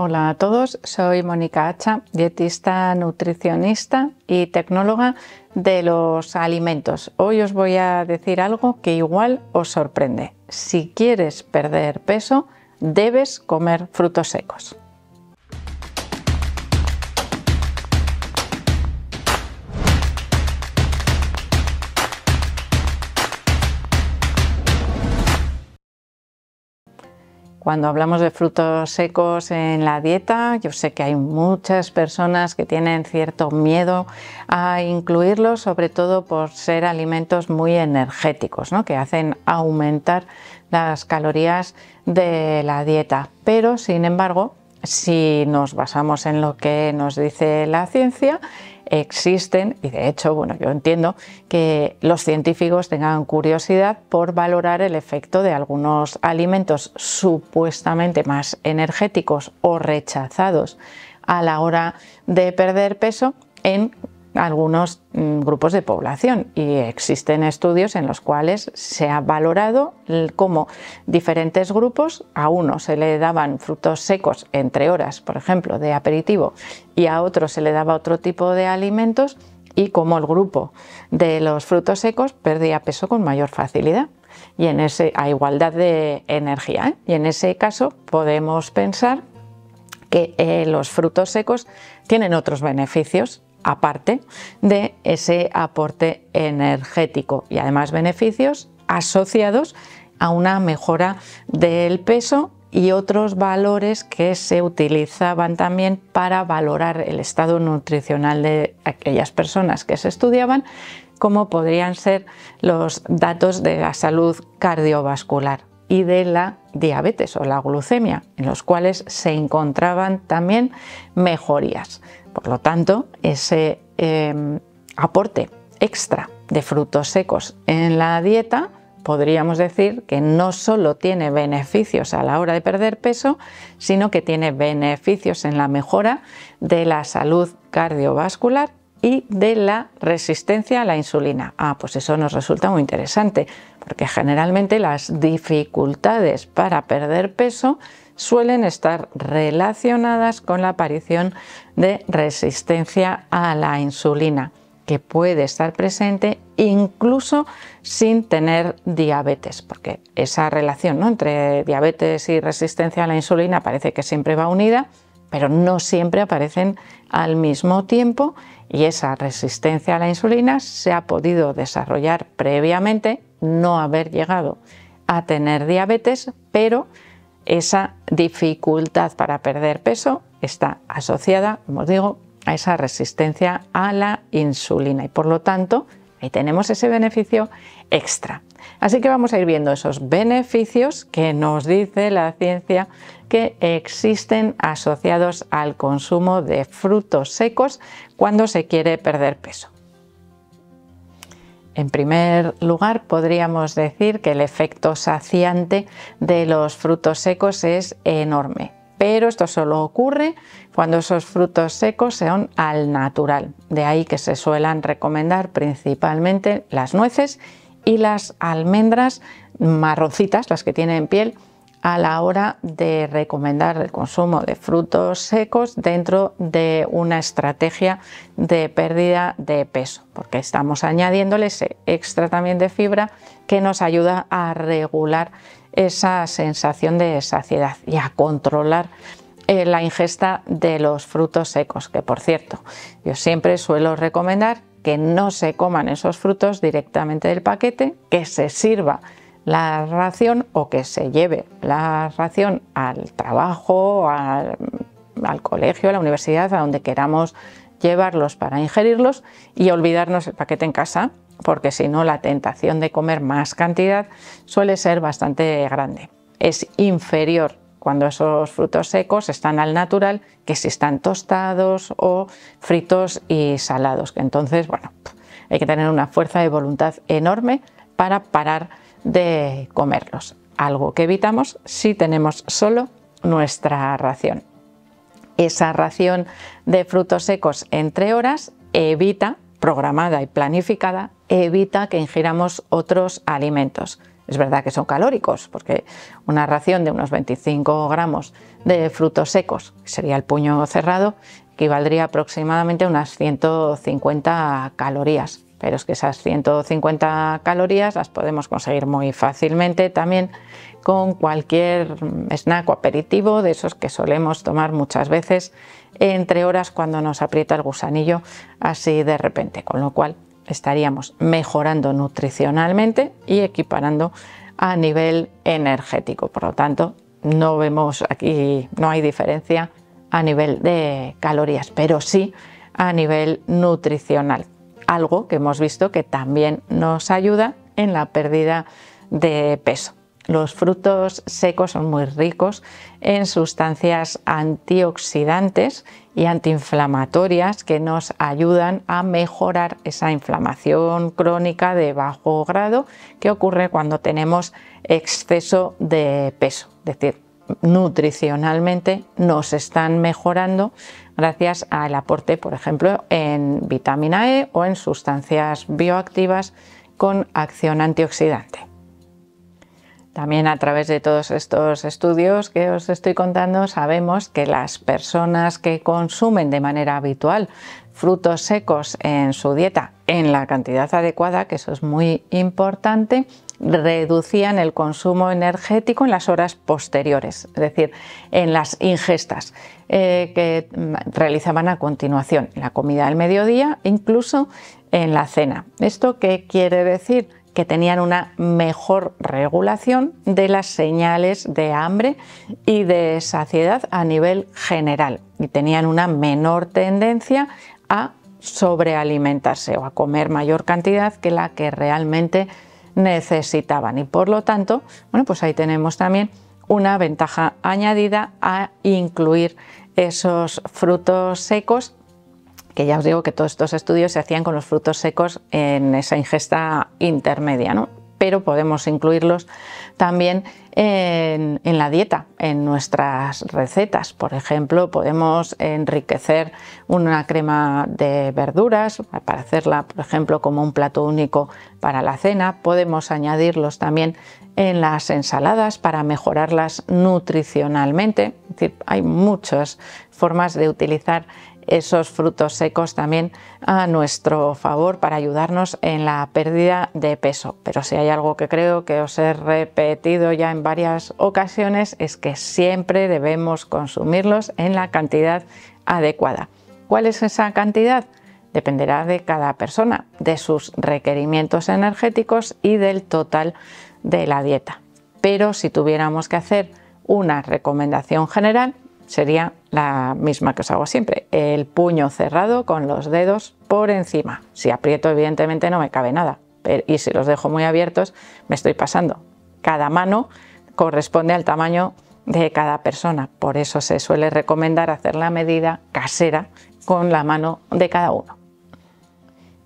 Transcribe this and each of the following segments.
Hola a todos, soy Mónica Hacha, dietista, nutricionista y tecnóloga de los alimentos. Hoy os voy a decir algo que igual os sorprende. Si quieres perder peso, debes comer frutos secos. Cuando hablamos de frutos secos en la dieta, yo sé que hay muchas personas que tienen cierto miedo a incluirlos, sobre todo por ser alimentos muy energéticos, que hacen aumentar las calorías de la dieta. Pero, sin embargo, si nos basamos en lo que nos dice la ciencia, existen, y de hecho, bueno, yo entiendo que los científicos tengan curiosidad por valorar el efecto de algunos alimentos supuestamente más energéticos o rechazados a la hora de perder peso en algunos mm, grupos de población y existen estudios en los cuales se ha valorado cómo diferentes grupos, a uno se le daban frutos secos entre horas, por ejemplo, de aperitivo, y a otro se le daba otro tipo de alimentos y cómo el grupo de los frutos secos perdía peso con mayor facilidad y en ese a igualdad de energía ¿eh? y en ese caso podemos pensar que eh, los frutos secos tienen otros beneficios aparte de ese aporte energético y además beneficios asociados a una mejora del peso y otros valores que se utilizaban también para valorar el estado nutricional de aquellas personas que se estudiaban, como podrían ser los datos de la salud cardiovascular y de la diabetes o la glucemia, en los cuales se encontraban también mejorías. Por lo tanto, ese em, aporte extra de frutos secos en la dieta, podríamos decir que no solo tiene beneficios a la hora de perder peso, sino que tiene beneficios en la mejora de la salud cardiovascular y de la resistencia a la insulina. Ah, pues eso nos resulta muy interesante, porque generalmente las dificultades para perder peso suelen estar relacionadas con la aparición de resistencia a la insulina, que puede estar presente incluso sin tener diabetes, porque esa relación entre diabetes y resistencia a la insulina parece que siempre va unida pero no siempre aparecen al mismo tiempo y esa resistencia a la insulina se ha podido desarrollar previamente, no haber llegado a tener diabetes, pero esa dificultad para perder peso está asociada, como digo, a esa resistencia a la insulina y por lo tanto ahí tenemos ese beneficio extra. Así que vamos a ir viendo esos beneficios que nos dice la ciencia que existen asociados al consumo de frutos secos cuando se quiere perder peso. En primer lugar, podríamos decir que el efecto saciante de los frutos secos es enorme, pero esto solo ocurre cuando esos frutos secos sean al natural. De ahí que se suelan recomendar principalmente las nueces y las almendras marroncitas, las que tienen piel, a la hora de recomendar el consumo de frutos secos dentro de una estrategia de pérdida de peso, porque estamos añadiéndole ese extra también de fibra que nos ayuda a regular esa sensación de saciedad y a controlar eh, la ingesta de los frutos secos, que por cierto, yo siempre suelo recomendar que no se coman esos frutos directamente del paquete, que se sirva la ración o que se lleve la ración al trabajo, al, colegio, a la universidad, a donde queramos llevarlos para ingerirlos y olvidarnos el paquete en casa, porque si no la tentación de comer más cantidad suele ser bastante grande. Es inferior cuando esos frutos secos están al natural que si están tostados o fritos y salados. Entonces, bueno, hay que tener una fuerza de voluntad enorme para parar de comerlos, algo que evitamos si tenemos solo nuestra ración. Esa ración de frutos secos entre horas evita, programada y planificada, evita que ingiramos otros alimentos. Es verdad que son calóricos, porque una ración de unos 25 gramos de frutos secos, que sería el puño cerrado, equivaldría aproximadamente a unas 150 calorías. Pero es que esas 150 calorías las podemos conseguir muy fácilmente también con cualquier snack o aperitivo de esos que solemos tomar muchas veces entre horas cuando nos aprieta el gusanillo así de repente. Con lo cual estaríamos mejorando nutricionalmente y equiparando a nivel energético. Por lo tanto, no vemos aquí, no hay diferencia a nivel de calorías, pero sí a nivel nutricional. Algo que hemos visto que también nos ayuda en la pérdida de peso. Los frutos secos son muy ricos en sustancias antioxidantes y antiinflamatorias que nos ayudan a mejorar esa inflamación crónica de bajo grado que ocurre cuando tenemos exceso de peso. Es decir, nutricionalmente nos están mejorando gracias al aporte, por ejemplo, en vitamina E o en sustancias bioactivas con acción antioxidante. También a través de todos estos estudios que os estoy contando sabemos que las personas que consumen de manera habitual frutos secos en su dieta en la cantidad adecuada, que eso es muy importante, reducían el consumo energético en las horas posteriores, es decir, en las ingestas eh, que realizaban a continuación, la comida del mediodía, incluso en la cena. ¿Esto qué quiere decir? que tenían una mejor regulación de las señales de hambre y de saciedad a nivel general y tenían una menor tendencia a sobrealimentarse o a comer mayor cantidad que la que realmente necesitaban y por lo tanto, bueno, pues ahí tenemos también una ventaja añadida a incluir esos frutos secos que ya os digo que todos estos estudios se hacían con los frutos secos en esa ingesta intermedia, pero podemos incluirlos también en, la dieta, en nuestras recetas. Por ejemplo, podemos enriquecer una crema de verduras para hacerla, por ejemplo, como un plato único para la cena. Podemos añadirlos también en las ensaladas para mejorarlas nutricionalmente. hay muchas formas de utilizar esos frutos secos también a nuestro favor para ayudarnos en la pérdida de peso. Pero si hay algo que creo que os he repetido ya en varias ocasiones es que siempre debemos consumirlos en la cantidad adecuada. ¿Cuál es esa cantidad? Dependerá de cada persona, de sus requerimientos energéticos y del total de la dieta. Pero si tuviéramos que hacer una recomendación general, sería la misma que os hago siempre, el puño cerrado con los dedos por encima. Si aprieto evidentemente no me cabe nada y si los dejo muy abiertos me estoy pasando. Cada mano corresponde al tamaño de cada persona, por eso se suele recomendar hacer la medida casera con la mano de cada uno.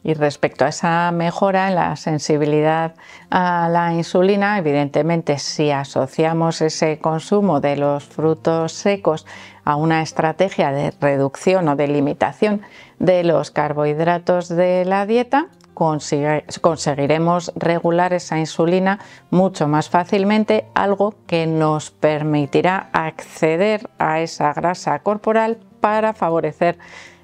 Y respecto a esa mejora en la sensibilidad a la insulina, evidentemente si asociamos ese consumo de los frutos secos a una estrategia de reducción o de limitación de los carbohidratos de la dieta, conseguiremos regular esa insulina mucho más fácilmente, algo que nos permitirá acceder a esa grasa corporal para favorecer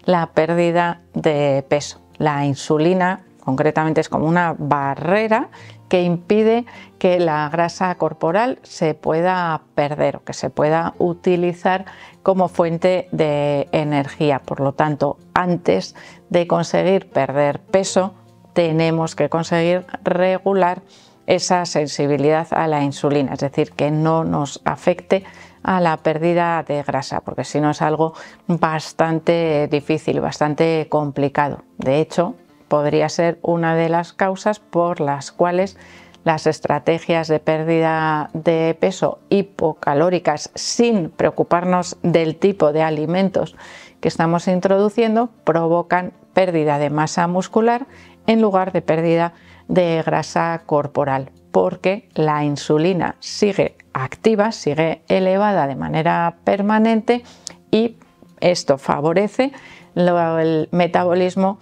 la pérdida de peso. La insulina concretamente es como una barrera que impide que la grasa corporal se pueda perder o que se pueda utilizar como fuente de energía. Por lo tanto, antes de conseguir perder peso, tenemos que conseguir regular esa sensibilidad a la insulina, es decir, que no nos afecte a la pérdida de grasa, porque si no es algo bastante difícil, bastante complicado. De hecho, podría ser una de las causas por las cuales las estrategias de pérdida de peso hipocalóricas sin preocuparnos del tipo de alimentos que estamos introduciendo provocan pérdida de masa muscular en lugar de pérdida de grasa corporal, porque la insulina sigue activa, sigue elevada de manera permanente y esto favorece el metabolismo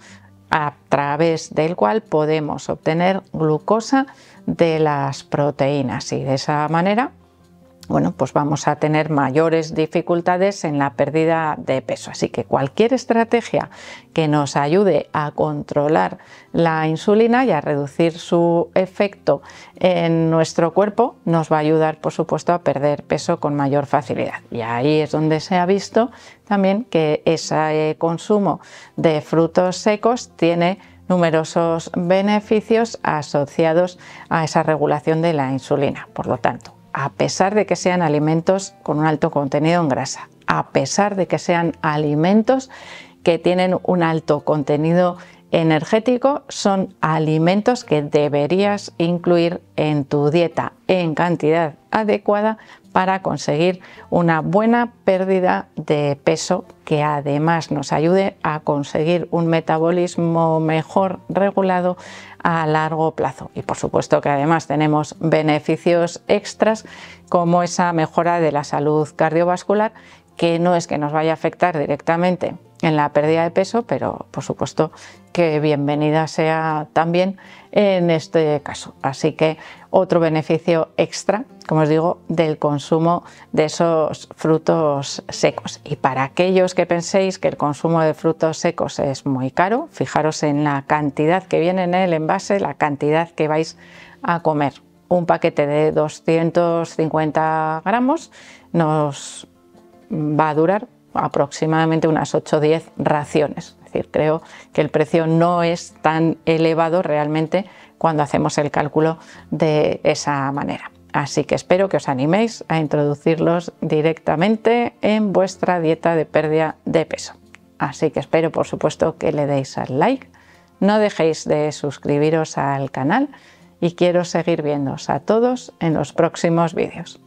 a través del cual podemos obtener glucosa de las proteínas y de esa manera bueno, pues vamos a tener mayores dificultades en la pérdida de peso. Así que cualquier estrategia que nos ayude a controlar la insulina y a reducir su efecto en nuestro cuerpo nos va a ayudar, por supuesto, a perder peso con mayor facilidad. Y ahí es donde se ha visto también que ese consumo de frutos secos tiene numerosos beneficios asociados a esa regulación de la insulina. Por lo tanto, a pesar de que sean alimentos con un alto contenido en grasa, a pesar de que sean alimentos que tienen un alto contenido energético son alimentos que deberías incluir en tu dieta en cantidad adecuada para conseguir una buena pérdida de peso que además nos ayude a conseguir un metabolismo mejor regulado a largo plazo. Y por supuesto que además tenemos beneficios extras como esa mejora de la salud cardiovascular que no es que nos vaya a afectar directamente en la pérdida de peso, pero por supuesto que bienvenida sea también en este caso. Así que otro beneficio extra, como os digo, del consumo de esos frutos secos. Y para aquellos que penséis que el consumo de frutos secos es muy caro, fijaros en la cantidad que viene en el envase, la cantidad que vais a comer. Un paquete de 250 gramos nos va a durar aproximadamente unas 8 o 10 raciones. Es decir, creo que el precio no es tan elevado realmente cuando hacemos el cálculo de esa manera. Así que espero que os animéis a introducirlos directamente en vuestra dieta de pérdida de peso. Así que espero, por supuesto, que le deis al like. No dejéis de suscribiros al canal y quiero seguir viéndoos a todos en los próximos vídeos.